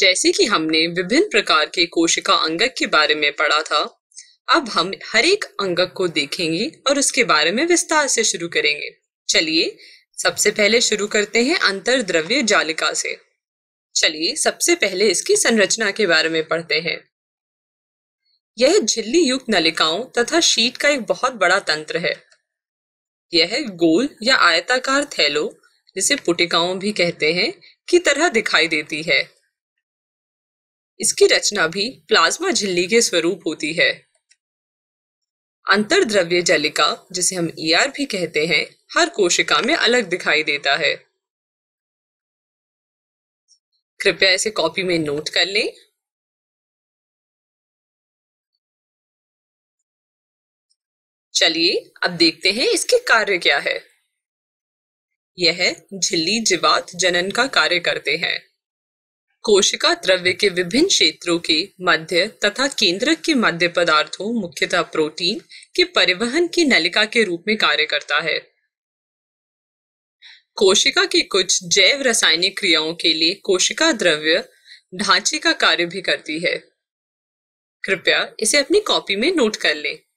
जैसे कि हमने विभिन्न प्रकार के कोशिका अंगक के बारे में पढ़ा था अब हम हर एक अंगक को देखेंगे और उसके बारे में विस्तार से शुरू करेंगे चलिए सबसे पहले शुरू करते हैं अंतर द्रव्य जालिका से चलिए सबसे पहले इसकी संरचना के बारे में पढ़ते हैं यह झिल्ली युक्त नलिकाओं तथा शीट का एक बहुत बड़ा तंत्र है यह गोल या आयताकार थैलो जिसे पुटिकाओं भी कहते हैं की तरह दिखाई देती है इसकी रचना भी प्लाज्मा झिल्ली के स्वरूप होती है अंतरद्रव्य जलिका जिसे हम ई e ER भी कहते हैं हर कोशिका में अलग दिखाई देता है कृपया इसे कॉपी में नोट कर लें चलिए अब देखते हैं इसके कार्य क्या है यह झिल्ली जीवात जनन का कार्य करते हैं कोशिका द्रव्य के विभिन्न क्षेत्रों के मध्य तथा केंद्रक के मध्य पदार्थों मुख्यतः प्रोटीन के परिवहन की नलिका के रूप में कार्य करता है कोशिका की कुछ जैव रासायनिक क्रियाओं के लिए कोशिका द्रव्य ढांचे का कार्य भी करती है कृपया इसे अपनी कॉपी में नोट कर लें